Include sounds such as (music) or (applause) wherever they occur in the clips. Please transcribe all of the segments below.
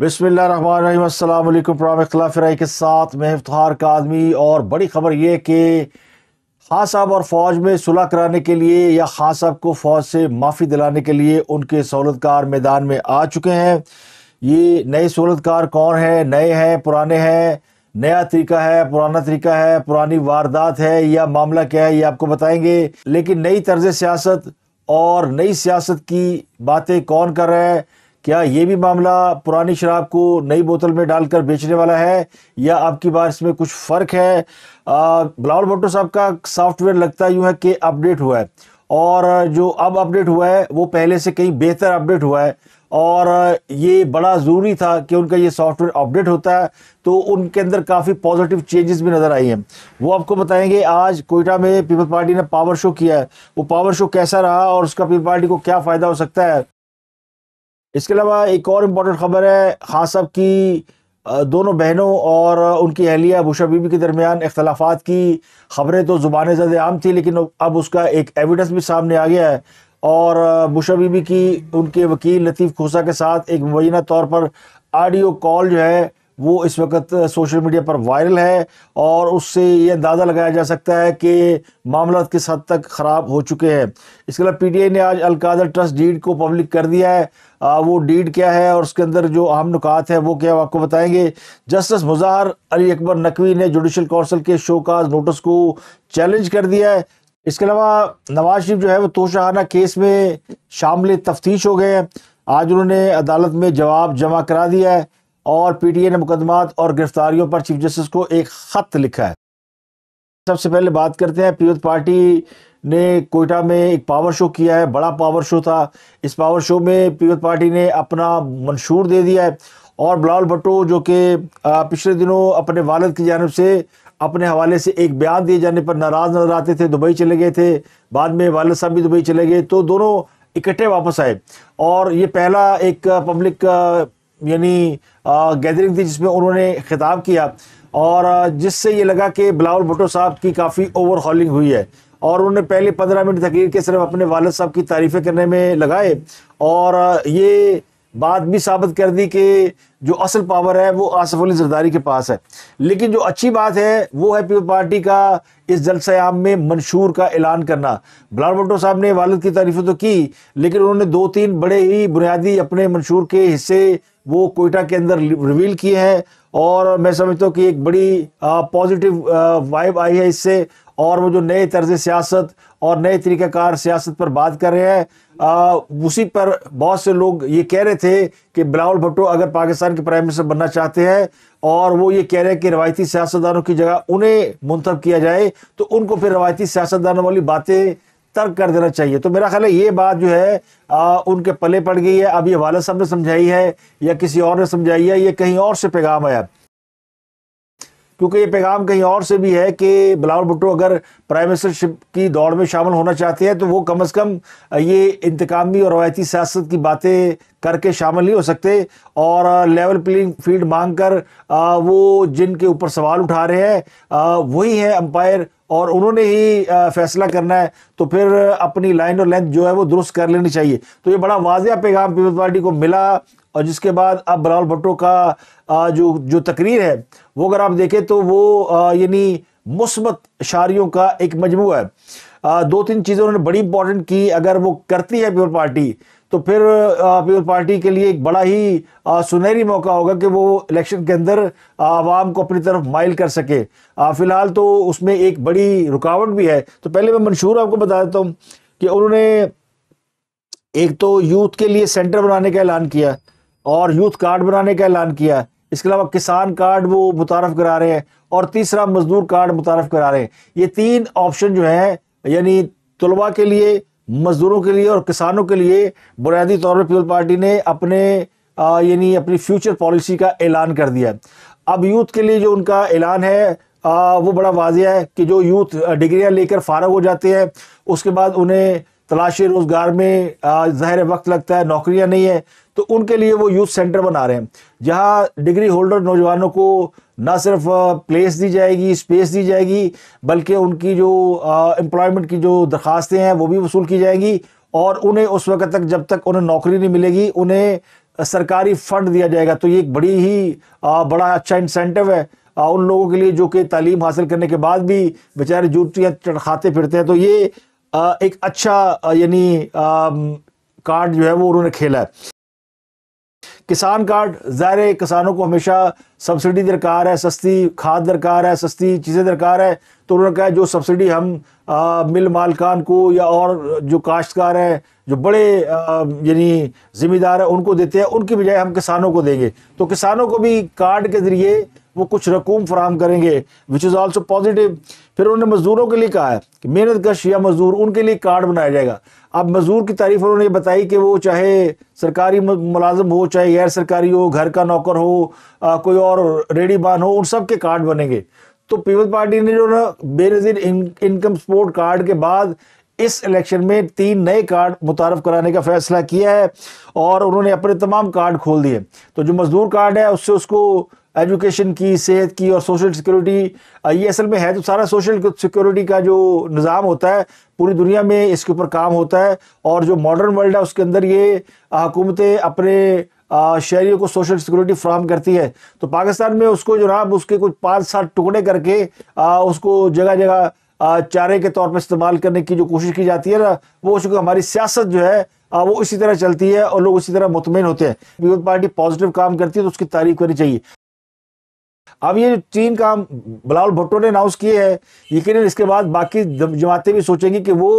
बिसमिल्ल रहीम प्राम के साथ मैं इफ्तार का आदमी और बड़ी ख़बर ये कि खां साहब और फ़ौज में सुलह कराने के लिए या खां साहब को फ़ौज से माफ़ी दिलाने के लिए उनके सहूलतकार मैदान में आ चुके हैं ये नए सहूलतकार कौन है नए हैं पुराने हैं नया तरीका है पुराना तरीका है पुरानी वारदात है या मामला क्या है ये आपको बताएंगे लेकिन नई तर्ज सियासत और नई सियासत की बातें कौन कर रहा है क्या ये भी मामला पुरानी शराब को नई बोतल में डालकर बेचने वाला है या आपकी बार इसमें कुछ फ़र्क है बिलावल भुट्टो साहब का सॉफ्टवेयर लगता यूँ है कि अपडेट हुआ है और जो अब अपडेट हुआ है वो पहले से कहीं बेहतर अपडेट हुआ है और ये बड़ा ज़रूरी था कि उनका ये सॉफ्टवेयर अपडेट होता है तो उनके अंदर काफ़ी पॉजिटिव चेंजेस भी नज़र आई हैं वो आपको बताएंगे आज कोयटा में पीपल पार्टी ने पावर शो किया है वो पावर शो कैसा रहा और उसका पीपल पार्टी को क्या फ़ायदा हो सकता है इसके अलावा एक और इम्पोर्टेंट खबर है खासब साहब की दोनों बहनों और उनकी अहलिया बुशा बीबी के दरमियान अख्तलाफात की खबरें तो ज़ुबान ज़्यादा आम थी लेकिन अब उसका एक एविडेंस भी सामने आ गया है और बुशा बीबी की उनके वकील लतीफ़ खोसा के साथ एक मुबैना तौर पर आडियो कॉल जो है वो इस वक्त सोशल मीडिया पर वायरल है और उससे ये अंदाज़ा लगाया जा सकता है कि मामला किस हद तक ख़राब हो चुके हैं इसके अलावा पीटीआई ने आज अलकादर ट्रस्ट डीड को पब्लिक कर दिया है आ, वो डीड क्या है और उसके अंदर जो अहम नुकात है वो क्या आपको बताएंगे जस्टिस मुजहर अली अकबर नकवी ने जुडिशल कौंसिल के शोकाज नोटिस को चैलेंज कर दिया है इसके अलावा नवाज शरीफ जो है वो तोशाहाना केस में शामिल तफ्तीश हो गए हैं आज उन्होंने अदालत में जवाब जमा करा दिया है और पीटीए ने मुकदमात और गिरफ्तारियों पर चीफ जस्टिस को एक ख़त लिखा है सबसे पहले बात करते हैं पीपल्स पार्टी ने कोयटा में एक पावर शो किया है बड़ा पावर शो था इस पावर शो में पीपल्स पार्टी ने अपना मंशूर दे दिया है और बिलाल भट्टो जो कि पिछले दिनों अपने वालद की जानब से अपने हवाले से एक बयान दिए जाने पर नाराज़ नजर आते थे दुबई चले गए थे बाद में वालद साहब भी दुबई चले गए तो दोनों इकट्ठे वापस आए और ये पहला एक पब्लिक यानी गैदरिंग थी जिसमें उन्होंने खिताब किया और जिससे ये लगा कि बिलावल भुट्टो साहब की काफ़ी ओवरहॉलिंग हुई है और उन्होंने पहले पंद्रह मिनट तकरीर के सिर्फ अपने वालद साहब की तारीफ़ें करने में लगाए और ये बात भी साबित कर दी कि जो असल पावर है वो आसफ अली जरदारी के पास है लेकिन जो अच्छी बात है वो है पीपल पार्टी का इस जलसयाम में मंशूर का ऐलान करना बलार भुट्टो साहब ने वालद की तारीफें तो की लेकिन उन्होंने दो तीन बड़े ही बुनियादी अपने मंशूर के हिस्से वो कोयटा के अंदर रिवील किए हैं और मैं समझता हूँ कि एक बड़ी पॉजिटिव वाइब आई है इससे और वो जो नए तर्ज सियासत और नए तरीक़ाकार सियासत पर बात कर रहे हैं आ, उसी पर बहुत से लोग ये कह रहे थे कि बिलावल भुट्टो अगर पाकिस्तान के प्राइम मिनिस्टर बनना चाहते हैं और वो ये कह रहे हैं कि रवायती सियासतदानों की जगह उन्हें मुंतब किया जाए तो उनको फिर रवायती सियासतदानों वाली बातें तर्क कर देना चाहिए तो मेरा ख्याल है ये बात जो है आ, उनके पले पड़ गई है अब ये वालद साहब ने समझाई है या किसी और ने समझाई है ये कहीं और से पैगाम आया क्योंकि ये पैगाम कहीं और से भी है कि बिलावल भुट्टो अगर प्राइम मिनिस्टरशिप की दौड़ में शामिल होना चाहते हैं तो वो कम अज़ कम ये इंतकामी और रवायती सियासत की बातें करके शामिल नहीं हो सकते और लेवल प्लेइंग फील्ड मांग कर वो जिनके ऊपर सवाल उठा रहे हैं वही हैं अंपायर और उन्होंने ही फैसला करना है तो फिर अपनी लाइन और लेंथ जो है वो दुरुस्त कर लेनी चाहिए तो ये बड़ा वाजिया पैगाम पीपल्स पार्टी को मिला और जिसके बाद अब बलाल भट्टो का जो जो तकरीर है वो अगर आप देखें तो वो यानी मुस्बत शारियों का एक मजमू है आ, दो तीन चीज़ें उन्होंने बड़ी इंपॉर्टेंट की अगर वो करती है पीपल पार्टी तो फिर पीपल पार्टी के लिए एक बड़ा ही आ, सुनहरी मौका होगा कि वो इलेक्शन के अंदर आवाम को अपनी तरफ माइल कर सके फ़िलहाल तो उसमें एक बड़ी रुकावट भी है तो पहले मैं मंशूर आपको बता देता हूँ कि उन्होंने एक तो यूथ के लिए सेंटर बनाने का ऐलान किया और यूथ कार्ड बनाने का ऐलान किया इसके अलावा किसान कार्ड वो मुतारफ करा रहे हैं और तीसरा मजदूर कार्ड मुतारफ करा रहे हैं ये तीन ऑप्शन जो हैं यानी तलबा के लिए मजदूरों के लिए और किसानों के लिए बुनियादी तौर पर पीपल पार्टी ने अपने यानी अपनी फ्यूचर पॉलिसी का ऐलान कर दिया अब यूथ के लिए जो उनका ऐलान है आ, वो बड़ा वाजिया है कि जो यूथ डिग्रियां लेकर फारग हो जाते हैं उसके बाद उन्हें तलाश रोज़गार में ज़ाहिर वक्त लगता है नौकरियां नहीं है तो उनके लिए वो यूथ सेंटर बना रहे हैं जहां डिग्री होल्डर नौजवानों को ना सिर्फ प्लेस दी जाएगी स्पेस दी जाएगी बल्कि उनकी जो एम्प्लॉयमेंट की जो दरख्वास्तें हैं वो भी वसूल की जाएंगी और उन्हें उस वक्त तक जब तक उन्हें नौकरी नहीं मिलेगी उन्हें सरकारी फ़ंड दिया जाएगा तो ये एक बड़ी ही आ, बड़ा अच्छा इंसेंटिव है आ, उन लोगों के लिए जो कि तालीम हासिल करने के बाद भी बेचारे जूतियाँ चढ़ाते फिरते हैं तो ये एक अच्छा यानी कार्ड जो है वो उन्होंने खेला है किसान कार्ड ज़ाहिर है किसानों को हमेशा सब्सिडी दरकार है सस्ती खाद दरकार है सस्ती चीज़ें दरकार है तो उन्होंने कहा जो सब्सिडी हम आ, मिल मालकान को या और जो काश्तकार हैं जो बड़े यानी ज़िम्मेदार हैं उनको देते हैं उनकी बजाय हम किसानों को देंगे तो किसानों को भी कार्ड के ज़रिए वो कुछ रकूम फराम करेंगे विच इज़ ऑल्सो पॉजिटिव फिर उन्होंने मज़दूरों के लिए कहा है कि मेहनत कश या मज़दूर उनके लिए कार्ड बनाया जाएगा अब मज़दूर की तारीफ उन्होंने ये बताई कि वो चाहे सरकारी मुलाजम हो चाहे गैर सरकारी हो घर का नौकर हो आ, कोई और रेडी बान हो उन सब के कार्ड बनेंगे तो पीपल पार्टी ने जो ना बेनज़ीर इनकम सपोर्ट कार्ड के बाद इस इलेक्शन में तीन नए कार्ड मुतारफ कराने का फैसला किया है और उन्होंने अपने तमाम कार्ड खोल दिए तो जो मजदूर कार्ड है उससे उसको एजुकेशन की सेहत की और सोशल सिक्योरिटी ये असल में है तो सारा सोशल सिक्योरिटी का जो निज़ाम होता है पूरी दुनिया में इसके ऊपर काम होता है और जो मॉडर्न वर्ल्ड है उसके अंदर ये हुकूमतें अपने शहरीों को सोशल सिक्योरिटी फ्राहम करती है तो पाकिस्तान में उसको जो ना उसके कुछ पाँच सात टुकड़े करके आ, उसको जगह जगह चारे के तौर पर इस्तेमाल करने की जो कोशिश की जाती है ना वो चूँकि हमारी सियासत जो है वो इसी तरह चलती है और लोग इसी तरह मुतमिन होते हैं पीपल पार्टी पॉजिटिव काम करती है तो उसकी तारीफ करनी चाहिए अब ये तीन काम बलावल भुट्टो ने अनाउंस किए हैं यकीन इसके बाद बाकी जमातें भी सोचेंगी कि वो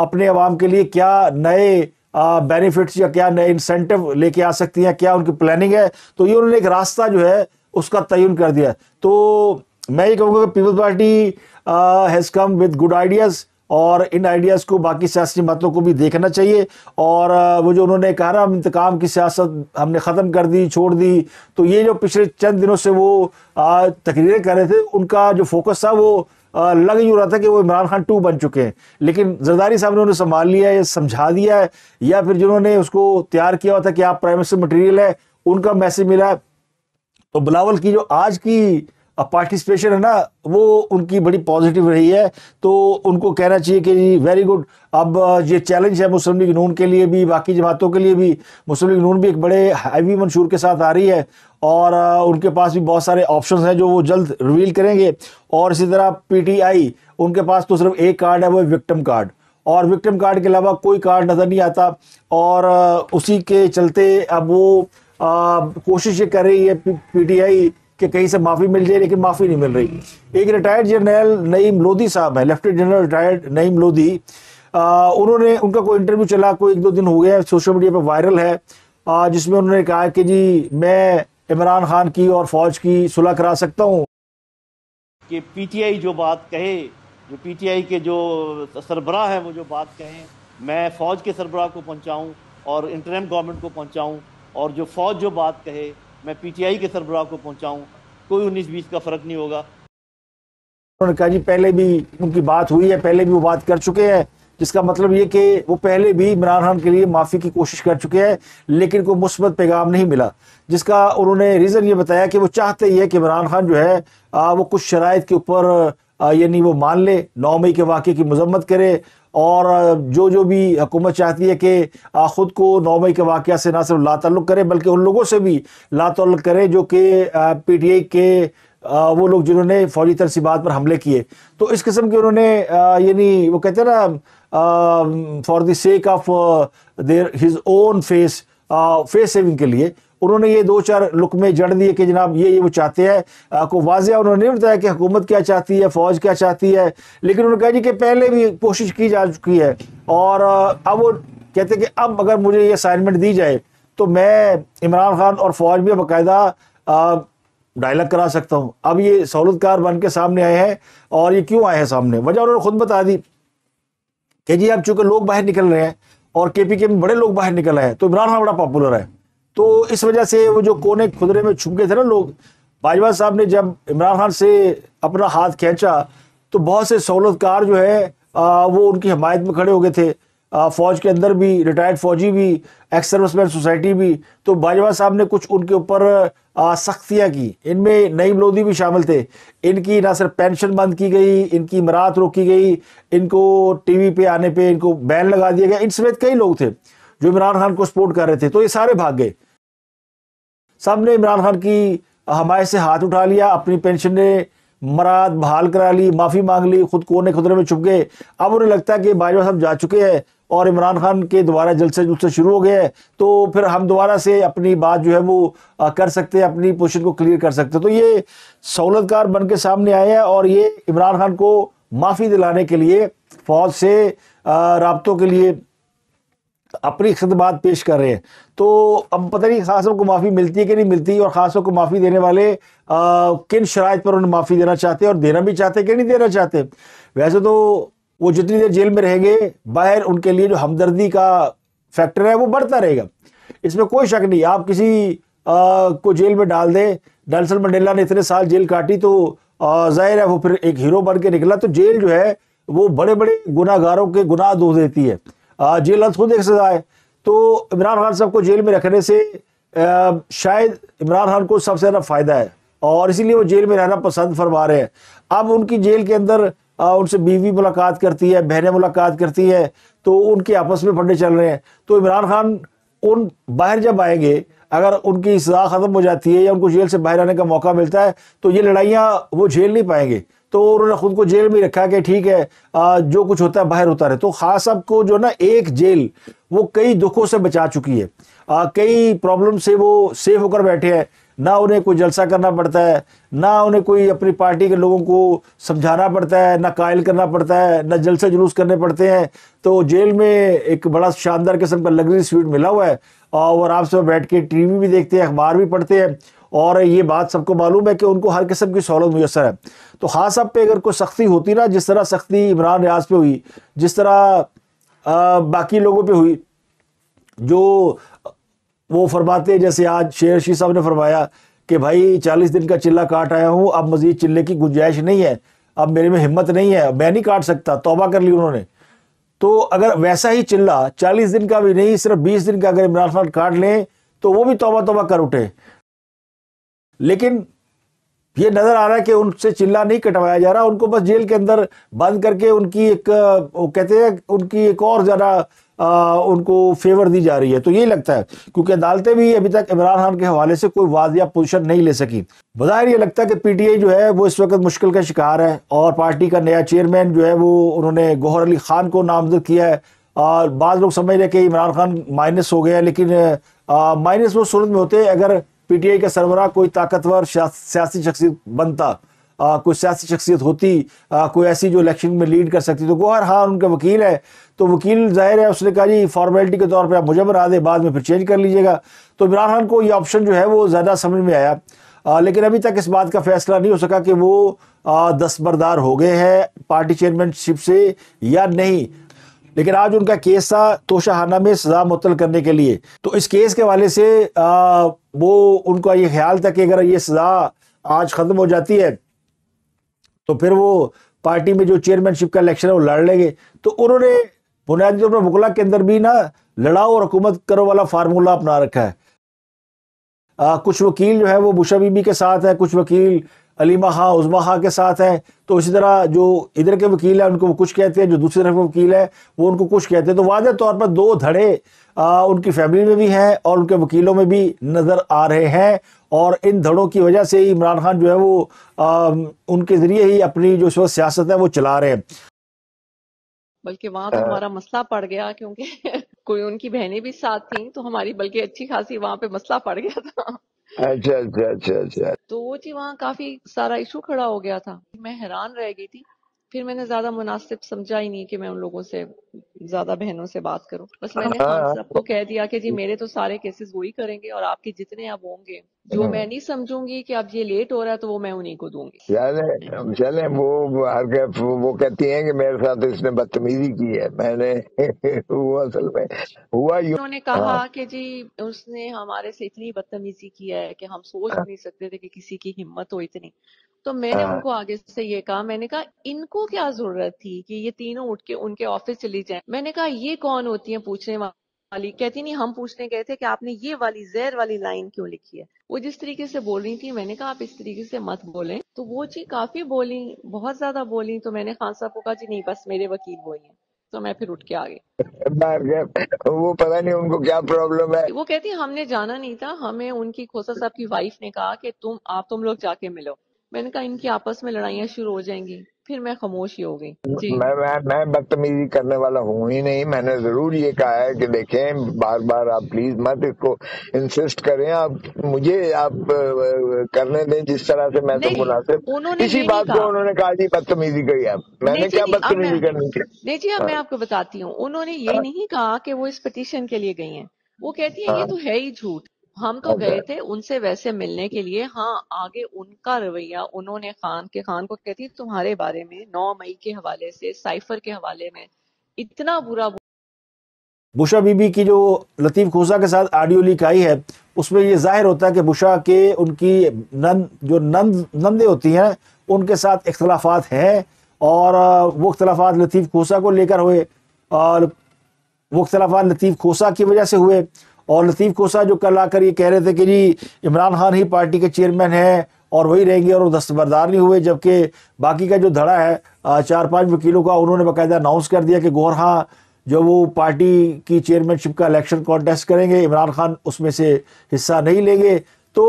अपने आवाम के लिए क्या नए बेनिफिट्स या क्या नए इंसेंटिव लेके आ सकती हैं क्या उनकी प्लानिंग है तो ये उन्होंने एक रास्ता जो है उसका तयन कर दिया तो मैं ये कहूँगा कि Peoples Party has come with good ideas और इन आइडियाज़ को बाकी सियासी मतों को भी देखना चाहिए और वो जो उन्होंने कहा ना हम इंतकाम की सियासत हमने ख़त्म कर दी छोड़ दी तो ये जो पिछले चंद दिनों से वो तकरीरें कर रहे थे उनका जो फोकस था वो लग ही हो रहा था कि वो इमरान खान टू बन चुके हैं लेकिन जरदारी साहब ने उन्हें संभाल लिया है समझा दिया है या फिर जिन्होंने उसको तैयार किया हुआ था कि आप प्राइम मिनिस्टर मटेरियल है उनका मैसेज मिला है तो बिलावल की जो आज की अब पार्टिसिपेशन है ना वो उनकी बड़ी पॉजिटिव रही है तो उनको कहना चाहिए कि जी वेरी गुड अब ये चैलेंज है मुस्लिम लीग नून के लिए भी बाकी जमातों के लिए भी मुस्लिम लीग नून भी एक बड़े हैवी मंशूर के साथ आ रही है और उनके पास भी बहुत सारे ऑप्शंस हैं जो वो जल्द रिवील करेंगे और इसी तरह पीटीआई उनके पास तो सिर्फ एक कार्ड है वो विक्टम कार्ड और विक्टम कार्ड के अलावा कोई कार्ड नज़र नहीं आता और उसी के चलते अब वो कोशिश ये कर रही है पी कि कहीं से माफ़ी मिल जाए लेकिन माफ़ी नहीं मिल रही एक रिटायर्ड जनरल नईम लोधी साहब है lieutenant general retired Naeem Lodhi उन्होंने उनका कोई इंटरव्यू चला कोई एक दो दिन हो गया सोशल मीडिया पर वायरल है आ, जिसमें उन्होंने कहा कि जी मैं इमरान खान की और फौज की सुलह करा सकता हूँ कि पीटीआई जो बात कहे जो पीटीआई के जो सरबरा हैं वो जो बात कहें मैं फ़ौज के सरबरा को पहुँचाऊँ और इंटरम गवर्नमेंट को पहुँचाऊँ और जो फ़ौज जो बात कहे मैं पीटीआई के सरबराह को पहुंचाऊं कोई उन्नीस बीस का फर्क नहीं होगा उन्होंने कहा जी पहले भी उनकी बात हुई है पहले भी वो बात कर चुके हैं जिसका मतलब ये कि वो पहले भी इमरान खान के लिए माफ़ी की कोशिश कर चुके हैं लेकिन कोई मुस्बत पैगाम नहीं मिला जिसका उन्होंने रीज़न ये बताया कि वो चाहते ही है कि इमरान खान जो है आ, वो कुछ शराइ के ऊपर यानी वो मान ले नौ मई के वाक्य की मजम्मत करे और जो जो भी हुकूमत चाहती है कि ख़ुद को नौ मई के वाक़ से ना सिर्फ लातल्लुक़ करे बल्कि उन लोगों से भी लातल्लुक़ करे जो कि पी टी आई के वो लोग जिन्होंने फौजी तरसीबात पर हमले किए तो इस किस्म के उन्होंने यानी वो कहते हैं ना for the sake of their his own face face saving के लिए उन्होंने ये दो चार लुक में जड़ दिए कि जनाब ये ये वो चाहते हैं आपको वाजिया उन्होंने नहीं बताया कि हुकूमत क्या चाहती है फ़ौज क्या चाहती है लेकिन उन्होंने कहा जी कि पहले भी कोशिश की जा चुकी है और अब वो कहते कि अब अगर मुझे ये असाइनमेंट दी जाए तो मैं इमरान खान और फ़ौज भी बाकायदा डायलॉग करा सकता हूँ अब ये सहूलतकार बन के सामने आए हैं और ये क्यों आए हैं सामने वजह उन्होंने खुद बता दी कि जी अब चूंकि लोग बाहर निकल रहे हैं और के पी के में बड़े लोग बाहर निकल रहे हैं तो इमरान खान बड़ा पॉपुलर है तो इस वजह से वो जो कोने खुदरे में छुप गए थे ना लोग बाजवा साहब ने जब इमरान खान से अपना हाथ खींचा तो बहुत से सहूलतकार जो है आ, वो उनकी हमायत में खड़े हो गए थे फ़ौज के अंदर भी रिटायर्ड फौजी भी एक्स सर्विसमैन सोसाइटी भी तो बाजवा साहब ने कुछ उनके ऊपर सख्तियाँ की इनमें नई लोधी भी शामिल थे इनकी ना सिर्फ पेंशन बंद की गई इनकी इमारात रोकी गई इनको टीवी पे आने पे इनको बैन लगा दिया गया इन समेत कई लोग थे जो इमरान खान को सपोर्ट कर रहे थे तो ये सारे भाग गए सब ने इमरान खान की हमारे से हाथ उठा लिया अपनी पेंशन ने मराद बहाल करा ली माफ़ी मांग ली खुद कोने खुदरे में छुप गए अब उन्हें लगता है कि बाजवा साहब जा चुके हैं और इमरान खान के दोबारा से जुलसे शुरू हो गए हैं तो फिर हम दोबारा से अपनी बात जो है वो कर सकते हैं अपनी पोजिशन को क्लियर कर सकते हैं तो ये सहूलतकार बन के सामने आए हैं और ये इमरान खान को माफ़ी दिलाने के लिए फौज से रबतों के लिए अपनी खदमात पेश कर रहे हैं तो अब पता नहीं खासों को माफ़ी मिलती है कि नहीं मिलती और ख़ासों को माफ़ी देने वाले आ, किन शराय पर उन्हें माफ़ी देना चाहते हैं और देना भी चाहते हैं कि नहीं देना चाहते वैसे तो वो जितनी देर जेल में रहेंगे बाहर उनके लिए जो हमदर्दी का फैक्टर है वो बढ़ता रहेगा इसमें कोई शक नहीं आप किसी आ, को जेल में डाल दें नेल्सन मंडेला ने इतने साल जेल काटी तो जाहिर है वो फिर एक हीरो बन के निकला तो जेल जो है वो बड़े बड़े गुनागारों के गुनाह दो देती है जेल हद खुद एक सज़ा है तो इमरान खान साहब को जेल में रखने से शायद इमरान खान को सबसे ज़्यादा फ़ायदा है और इसीलिए वो जेल में रहना पसंद फरमा रहे हैं अब उनकी जेल के अंदर उनसे बीवी मुलाकात करती है बहनें मुलाकात करती है तो उनके आपस में फंडे चल रहे हैं तो इमरान खान उन बाहर जब आएंगे अगर उनकी सजा ख़त्म हो जाती है या उनको जेल से बाहर आने का मौका मिलता है तो ये लड़ाइयाँ वो झेल नहीं पाएंगे तो उन्होंने खुद को जेल में रखा कि ठीक है जो कुछ होता है बाहर होता रहे तो खास साहब को जो ना एक जेल वो कई दुखों से बचा चुकी है आ, कई प्रॉब्लम से वो सेफ होकर बैठे हैं ना उन्हें कोई जलसा करना पड़ता है ना उन्हें कोई अपनी पार्टी के लोगों को समझाना पड़ता है ना कायल करना पड़ता है ना जलसा जुलूस करने पड़ते हैं तो जेल में एक बड़ा शानदार किस्म का लग्जरी स्वीट मिला हुआ है और आराम से बैठ के टीवी भी देखते हैं अखबार भी पढ़ते हैं और ये बात सबको मालूम है कि उनको हर किस्म की सहूलत मैसर है तो हाँ साहब पे अगर कोई सख्ती होती ना जिस तरह सख्ती इमरान रियाज पर हुई जिस तरह आ, बाकी लोगों पर हुई जो वो फरमाते जैसे आज शेर शी साहब ने फरमाया कि भाई चालीस दिन का चिल्ला काट आया हूँ अब मज़ीद चिल्ले की गुंजाइश नहीं है अब मेरे में हिम्मत नहीं है मैं नहीं काट सकता तोबा कर ली उन्होंने तो अगर वैसा ही चिल्ला चालीस दिन का भी नहीं सिर्फ बीस दिन का अगर इमरान खान काट लें तो वो भी तोबा तोबा कर उठे लेकिन ये नज़र आ रहा है कि उनसे चिल्ला नहीं कटवाया जा रहा उनको बस जेल के अंदर बंद करके उनकी एक वो कहते हैं उनकी एक और ज़्यादा उनको फेवर दी जा रही है तो यही लगता है क्योंकि अदालतें भी अभी तक इमरान खान के हवाले से कोई वाजिया पोजीशन नहीं ले सकी बज़ाहिर ये लगता है कि पीटीआई जो है वो इस वक्त मुश्किल का शिकार है और पार्टी का नया चेयरमैन जो है वो उन्होंने गौहर अली खान को नामजद किया है और बाद लोग समझ रहे कि इमरान खान माइनस हो गया लेकिन माइनस वो सूरत में होते अगर पीटीआई का सरबरा कोई ताकतवर सियासी शख्सियत बनता आ, कोई सियासी शख्सियत होती आ, कोई ऐसी जो इलेक्शन में लीड कर सकती तो और हाँ उनके वकील है तो वकील जाहिर है उसने कहा जी फॉर्मेलिटी के तौर पर आप मुझे बना दें बाद में फिर चेंज कर लीजिएगा तो इमरान खान को ये ऑप्शन जो है वो ज़्यादा समझ में आया आ, लेकिन अभी तक इस बात का फैसला नहीं हो सका कि वो दस्तबरदार हो गए हैं पार्टी चेयरमैनशिप से या नहीं लेकिन आज उनका केस था तोशाहाना में सजा मुतल करने के लिए तो इस केस के हवाले से आ, वो उनका ये ख्याल था कि अगर ये सजा आज ख़त्म हो जाती है तो फिर वो पार्टी में जो चेयरमैनशिप का इलेक्शन है वो लड़ लेंगे तो उन्होंने बुनियादी तौर पर मुगला के अंदर भी ना लड़ाओ और हुकूमत करो वाला फार्मूला अपना रखा है आ, कुछ वकील जो है वो बुशा बीबी के साथ है कुछ वकील अलीमा खां उजमा खां के साथ है तो इसी तरह जो इधर के वकील हैं उनको कुछ कहते हैं जो दूसरी तरफ के वकील है वो उनको कुछ कहते हैं तो वाज तौर पर दो धड़े आ, उनकी फैमिली में भी हैं और उनके वकीलों में भी नज़र आ रहे हैं और इन धड़ों की वजह से ही इमरान खान जो है वो आ, उनके ज़रिए ही अपनी जो सियासत है वो चला रहे हैं बल्कि वहां तो हमारा मसला पड़ गया क्योंकि (laughs) कोई उनकी बहनें भी साथ थी तो हमारी बल्कि अच्छी खासी वहां पे मसला पड़ गया था अच्छा अच्छा अच्छा अच्छा तो वो जी वहाँ काफी सारा इशू खड़ा हो गया था मैं हैरान रह गई थी फिर मैंने ज्यादा मुनासिब समझा ही नहीं कि मैं उन लोगों से ज्यादा बहनों से बात करूं बस मैंने हाँ, हाँ सबको कह दिया कि जी मेरे तो सारे केसेस वही करेंगे और आपके जितने अब होंगे जो मैं नहीं समझूंगी कि अब ये लेट हो रहा है तो वो मैं उन्हीं को दूंगी चले चले वो हर वो कहती हैं कि मेरे साथ इसने बदतमीजी की है मैंने (laughs) वो असल में हुआ यू उन्होंने कहा हाँ। कि जी उसने हमारे से इतनी बदतमीजी की है कि हम सोच हाँ। नहीं सकते थे कि किसी की हिम्मत हो इतनी तो मैंने हाँ। उनको आगे से ये कहा मैंने कहा इनको क्या जरूरत थी कि ये तीनों उठ के उनके ऑफिस चली जाए मैंने कहा ये कौन होती है पूछने वाली कहती नहीं हम पूछने गए थे कि आपने ये वाली जहर वाली लाइन क्यों लिखी है वो जिस तरीके से बोल रही थी मैंने कहा आप इस तरीके से मत बोलें तो वो जी काफी बोली बहुत ज्यादा बोली तो मैंने खान साहब को कहा जी नहीं बस मेरे वकील वही तो मैं फिर उठ के आ गई वो पता नहीं उनको क्या प्रॉब्लम है वो कहती हमने जाना नहीं था हमें उनकी खोसा साहब की वाइफ ने कहा कि तुम आप तुम लोग जाके मिलो मैंने कहा इनकी आपस में लड़ाइयाँ शुरू हो जाएंगी फिर मैं खामोश ही हो गई मैं मैं मैं बदतमीजी करने वाला हूँ ही नहीं मैंने जरूर ये कहा है कि देखें बार बार आप प्लीज मत इसको इंसिस्ट करें आप मुझे आप करने दें जिस तरह से मैं तो मुनासिब इसी बात को उन्होंने कहा जी बदतमीजी करी आप मैंने क्या बदतमीजी करनी थी नहीं जी अब मैं हाँ। आपको बताती हूँ उन्होंने ये हाँ। नहीं कहा कि वो इस पिटिशन के लिए गई है वो कहती है ये हाँ। तो है ही झूठ हम तो गए थे उनसे वैसे मिलने के लिए हाँ आगे उनका रवैया उन्होंने खान के खान को कहती तुम्हारे बारे में नौ मई के हवाले से साइफर के हवाले में इतना बुरा बुशा बीबी की जो लतीफ़ खोसा के साथ ऑडियो लीक आई है उसमें ये जाहिर होता है कि बुशा के उनकी नंद जो नंद नंदे होती हैं उनके साथ इख्तलाफात हैं और वो इख्तलाफात लतीफ़ खोसा को लेकर हुए और वो इख्तलाफात लतीफ़ खोसा की वजह से हुए और लतीफ़ कोसा जो कल आकर ये कह रहे थे कि जी इमरान खान ही पार्टी के चेयरमैन हैं और वही रहेंगे और वो दस्तबरदार नहीं हुए जबकि बाकी का जो धड़ा है चार पाँच वकीलों का उन्होंने बाकायदा अनाउंस कर दिया कि हाँ जो वो पार्टी की चेयरमैनशिप का इलेक्शन कॉन्टेस्ट करेंगे इमरान खान उसमें से हिस्सा नहीं लेंगे तो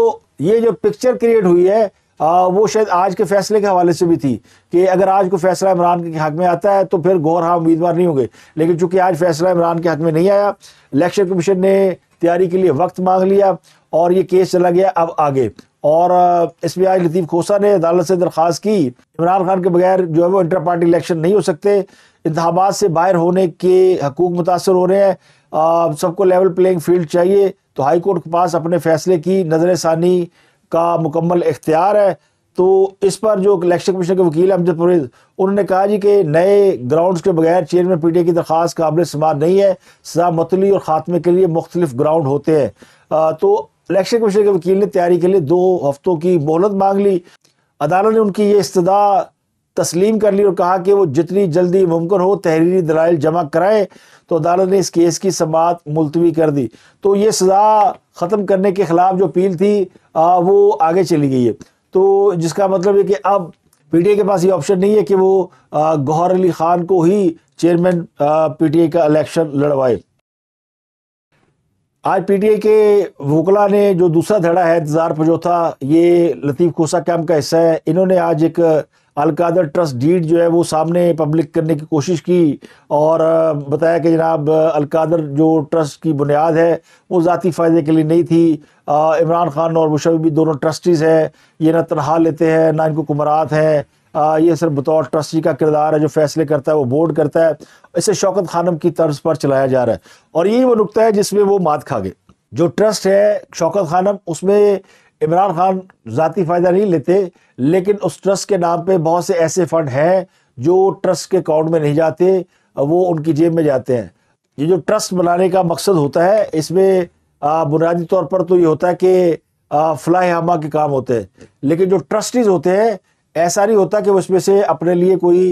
ये जो पिक्चर क्रिएट हुई है आ, वो शायद आज के फैसले के हवाले से भी थी कि अगर आज को फैसला इमरान के हक में आता है तो फिर गौर हाँ उम्मीदवार नहीं होंगे लेकिन चूंकि आज फैसला इमरान के हक में नहीं आया इलेक्शन कमीशन ने तैयारी के लिए वक्त मांग लिया और ये केस चला गया अब आगे और एस बी आई लतीफ़ खोसा ने अदालत से दरख्वास्त की इमरान खान के बगैर जो है वो इंटर पार्टी इलेक्शन नहीं हो सकते इंतबात से बाहर होने के हकूक मुतासर हो रहे हैं सबको लेवल प्लेइंग फील्ड चाहिए तो हाई कोर्ट के पास अपने फैसले की नज़र षानी का मुकम्मल इख्तियार है तो इस पर जो इलेक्शन कमीशन के वकील अमजद परवेज उन्होंने कहा जी कि नए ग्राउंड्स के बगैर चेयरमैन पी टी की दरख्वास्त काबिल शुमार नहीं है सजा मतली और ख़ात्मे के लिए मुख्तलिफ ग्राउंड होते हैं तो इलेक्शन कमीशन के वकील ने तैयारी के लिए दो हफ्तों की मोहलत मांग ली अदालत ने उनकी ये इस्तः तस्लीम कर ली और कहा कि वो जितनी जल्दी मुमकिन हो तहरीरी दलाइल जमा कराएं तो अदालत ने इस केस की समात मुलतवी कर दी तो ये सज़ा ख़त्म करने के ख़िलाफ़ जो अपील थी आ, वो आगे चली गई है तो जिसका मतलब है कि अब पीटीए के पास ये ऑप्शन नहीं है कि वो गौहर अली ख़ान को ही चेयरमैन पीटीए का इलेक्शन लड़वाए आज पीटीए के वोकला ने जो दूसरा धड़ा है इंतजार पजोथा ये लतीफ़ कोसा कैम्प का हिस्सा है इन्होंने आज एक अलकादर ट्रस्ट डीड जो है वो सामने पब्लिक करने की कोशिश की और बताया कि जनाब अलकादर जो ट्रस्ट की बुनियाद है वो ज़ाती फ़ायदे के लिए नहीं थी इमरान खान और मुशरफ भी दोनों ट्रस्टीज़ हैं ये ना तनहा लेते हैं ना इनको कुमरात हैं ये सिर्फ बतौर ट्रस्टी का किरदार है जो फैसले करता है वो बोर्ड करता है इसे शौकत खानम की तर्ज पर चलाया जा रहा है और यही वो नुकता है जिसमें वो मात खा गए जो ट्रस्ट है शौकत खानम उसमें इमरान खान जतीी फ़ायदा नहीं लेते लेकिन उस ट्रस्ट के नाम पे बहुत से ऐसे फ़ंड हैं जो ट्रस्ट के अकाउंट में नहीं जाते वो उनकी जेब में जाते हैं ये जो ट्रस्ट बनाने का मकसद होता है इसमें बुनियादी तौर पर तो ये होता है कि फ्लाई हमा के काम होते हैं लेकिन जो ट्रस्टीज़ होते हैं ऐसा नहीं होता कि वो इसमें से अपने लिए कोई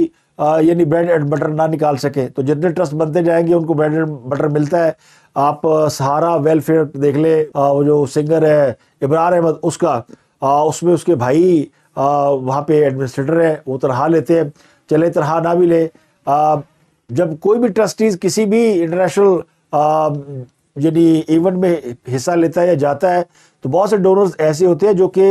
यानी ब्रेड एंड बटर ना निकाल सके तो जितने ट्रस्ट बनते जाएंगे उनको ब्रेड एंड बटर मिलता है आप सहारा वेलफेयर देख ले वो जो सिंगर है इमरान अहमद उसका उसमें उसके भाई वहाँ पे एडमिनिस्ट्रेटर है वो तरह लेते हैं चले तरह ना भी ले जब कोई भी ट्रस्टीज़ किसी भी इंटरनेशनल यानी इवेंट में हिस्सा लेता है या जाता है तो बहुत से डोनर्स ऐसे होते हैं जो कि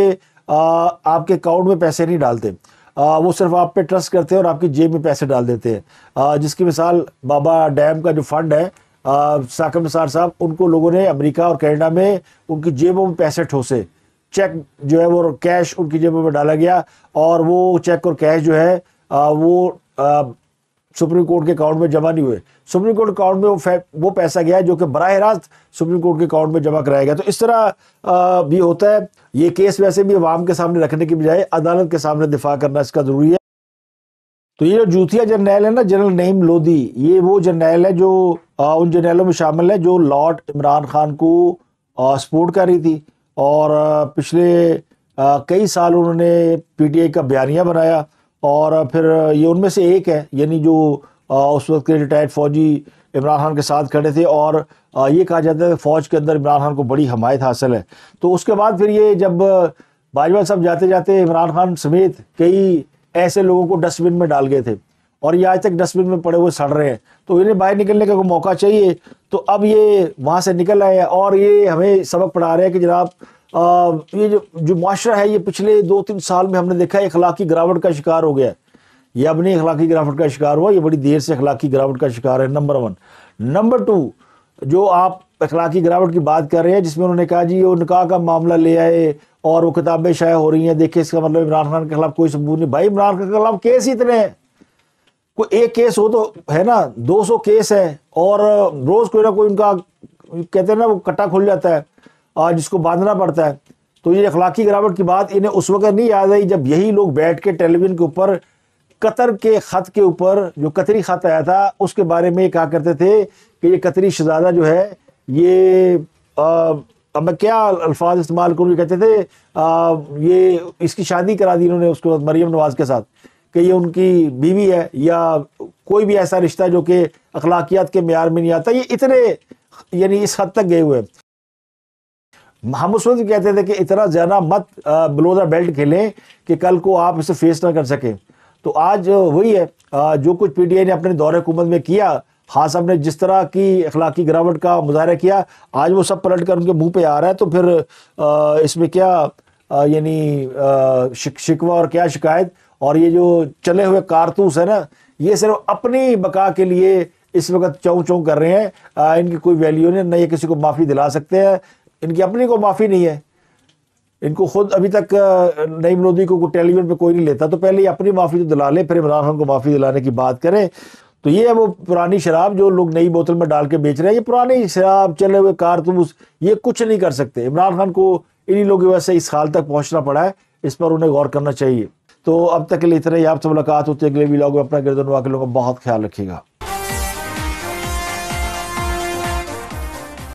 आपके अकाउंट में पैसे नहीं डालते आ, वो सिर्फ आप पे ट्रस्ट करते हैं और आपकी जेब में पैसे डाल देते हैं जिसकी मिसाल बाबा डैम का जो फंड है साकम निसार साहब उनको लोगों ने अमेरिका और कनाडा में उनकी जेबों में पैसे ठोसे चेक जो है वो कैश उनकी जेबों में डाला गया और वो चेक और कैश जो है आ, वो आ, सुप्रीम कोर्ट के अकाउंट में जमा नहीं हुए सुप्रीम कोर्ट अकाउंट में वो वो पैसा गया जो कि बरह रास्त सुप्रीम कोर्ट के अकाउंट में जमा कराया गया तो इस तरह आ, भी होता है ये केस वैसे भी अवाम के सामने रखने की बजाय अदालत के सामने दिफा करना इसका ज़रूरी है तो ये जो जूतिया जर्नैल है ना जनरल नईम लोधी ये वो जर्नैल है जो आ, उन जर्नैलों में शामिल है जो लॉर्ड इमरान खान को सपोर्ट कर रही थी और पिछले आ, कई साल उन्होंने पीटीआई का बयानिया बनाया और फिर ये उनमें से एक है यानी जो आ, उस वक्त के रिटायर्ड फौजी इमरान खान के साथ खड़े थे और आ, ये कहा जाता है फ़ौज के अंदर इमरान खान को बड़ी हमायत हासिल है तो उसके बाद फिर ये जब बाजवा साहब जाते जाते इमरान खान समेत कई ऐसे लोगों को डस्टबिन में डाल गए थे और ये आज तक डस्टबिन में पड़े हुए सड़ रहे हैं तो इन्हें बाहर निकलने का कोई मौका चाहिए तो अब ये वहाँ से निकल आए हैं और ये हमें सबक पढ़ा रहे हैं कि जनाब ये जो जो माशरा है ये पिछले दो तीन साल में हमने देखा है अखलाकी गिरावट का शिकार हो गया है ये अब नहीं अखलाकी गिरावट का शिकार हुआ ये बड़ी देर से अखलाकी गिरावट का शिकार है नंबर वन नंबर टू जो आप अखलाकी गिरावट की बात कर रहे हैं जिसमें उन्होंने कहा जी वो निकाह का मामला ले आए और वो किताबें शाया हो रही हैं देखिए इसका मतलब इमरान खान के खिलाफ कोई सबूत नहीं भाई इमरान खान के खिलाफ केस ही इतने हैं कोई एक केस हो तो है ना 200 केस है और रोज़ कोई ना कोई उनका कहते हैं ना वो कट्टा खुल जाता है और जिसको बांधना पड़ता है तो ये अखलाकी गिरावट की बात इन्हें उस वक्त नहीं याद आई जब यही लोग बैठ के टेलीविज़न के ऊपर कतर के ख़त के ऊपर जो कतरी ख़त आया था उसके बारे में कहा करते थे कि ये कतरी शहजादा जो है ये अब मैं क्या अल्फाज इस्तेमाल करूँ कहते थे आ, ये इसकी शादी करा दी इन्होंने उसके बाद मरियम नवाज़ के साथ कि ये उनकी बीवी है या कोई भी ऐसा रिश्ता जो कि अखलाकियात के मैार में नहीं आता ये इतने यानी इस हद तक गए हुए हम उस वक्त कहते थे कि इतना ज़्यादा मत बिलो द बेल्ट खेलें कि कल को आप इसे फेस ना कर सकें तो आज वही है जो कुछ पी ने अपने दौरे हुकूमत में किया हाँ साहब ने जिस तरह की अखलाकी गिरावट का मुजाहरा किया आज वो सब पलट कर उनके मुंह पे आ रहा है तो फिर आ, इसमें क्या यानी शिक, शिकवा और क्या शिकायत और ये जो चले हुए कारतूस है ना ये सिर्फ अपनी बका के लिए इस वक्त चौं चौं कर रहे हैं आ, इनकी कोई वैल्यू नहीं ना ये किसी को माफ़ी दिला सकते हैं इनकी अपनी को माफ़ी नहीं है इनको खुद अभी तक नईम मोदी को टेलीविजन पे कोई नहीं लेता तो पहले अपनी माफ़ी तो दिला ले फिर इमरान खान को माफ़ी दिलाने की बात करें तो ये है वो पुरानी शराब जो लोग नई बोतल में डाल के बेच रहे हैं ये पुरानी शराब चले हुए कारतूस ये कुछ नहीं कर सकते इमरान खान को इन्हीं लोगों की वजह से इस हाल तक पहुँचना पड़ा है इस पर उन्हें गौर करना चाहिए तो अब तक के लिए इतने ही आपसे मुलाकात होती है अगले व्लॉग में अपना गिरदन वाकिलों का बहुत ख्याल रखेगा